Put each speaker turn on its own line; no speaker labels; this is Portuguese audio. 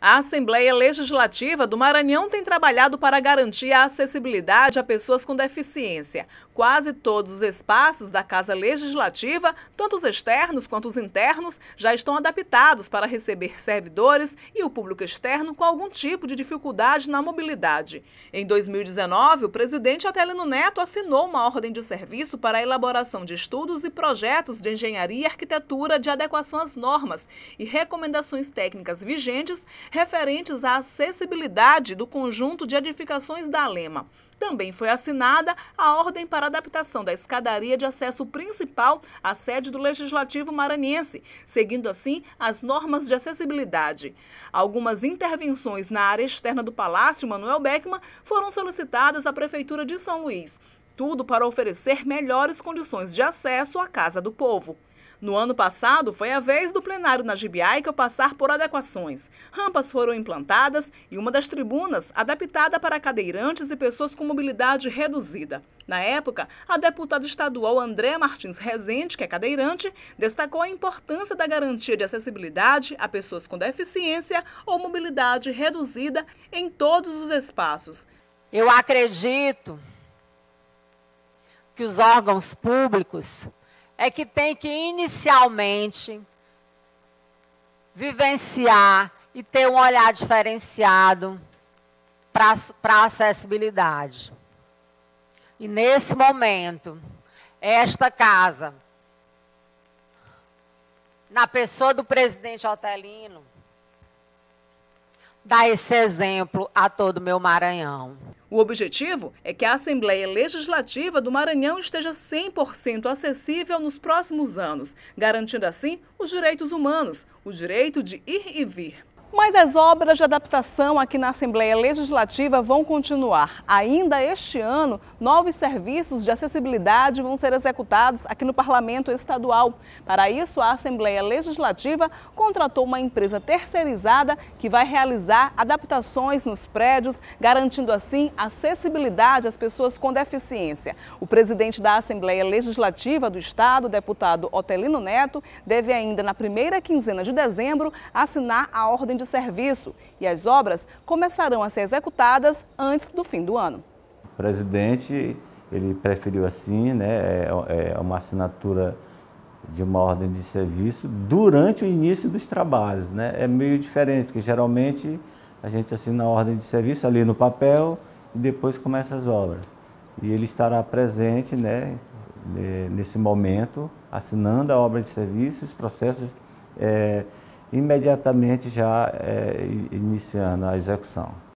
A Assembleia Legislativa do Maranhão tem trabalhado para garantir a acessibilidade a pessoas com deficiência. Quase todos os espaços da Casa Legislativa, tanto os externos quanto os internos, já estão adaptados para receber servidores e o público externo com algum tipo de dificuldade na mobilidade. Em 2019, o presidente Atelino Neto assinou uma ordem de serviço para a elaboração de estudos e projetos de engenharia e arquitetura de adequação às normas e recomendações técnicas vigentes referentes à acessibilidade do conjunto de edificações da Lema. Também foi assinada a ordem para adaptação da escadaria de acesso principal à sede do Legislativo Maranhense, seguindo assim as normas de acessibilidade. Algumas intervenções na área externa do Palácio Manuel Beckman foram solicitadas à Prefeitura de São Luís, tudo para oferecer melhores condições de acesso à Casa do Povo. No ano passado, foi a vez do plenário na Gibiaica passar por adequações. Rampas foram implantadas e uma das tribunas adaptada para cadeirantes e pessoas com mobilidade reduzida. Na época, a deputada estadual André Martins Rezende, que é cadeirante, destacou a importância da garantia de acessibilidade a pessoas com deficiência ou mobilidade reduzida em todos os espaços. Eu acredito que os órgãos públicos é que
tem que inicialmente vivenciar e ter um olhar diferenciado para a acessibilidade. E nesse momento, esta casa, na pessoa do presidente Otelino,
dá esse exemplo a todo o meu Maranhão. O objetivo é que a Assembleia Legislativa do Maranhão esteja 100% acessível nos próximos anos, garantindo assim os direitos humanos, o direito de ir e vir. Mas as obras de adaptação aqui na Assembleia Legislativa vão continuar. Ainda este ano, novos serviços de acessibilidade vão ser executados aqui no Parlamento Estadual. Para isso, a Assembleia Legislativa contratou uma empresa terceirizada que vai realizar adaptações nos prédios, garantindo assim acessibilidade às pessoas com deficiência. O presidente da Assembleia Legislativa do Estado, deputado Otelino Neto, deve ainda na primeira quinzena de dezembro assinar a ordem de serviço e as obras começarão a ser executadas antes do fim do ano
presidente ele preferiu assim, né, é, é, é, uma assinatura de uma ordem de serviço durante o início dos trabalhos, né? É meio diferente, porque geralmente a gente assina a ordem de serviço ali no papel e depois começa as obras. E ele estará presente, né, nesse momento, assinando a obra de serviço, os processos é, imediatamente já é, iniciando a execução.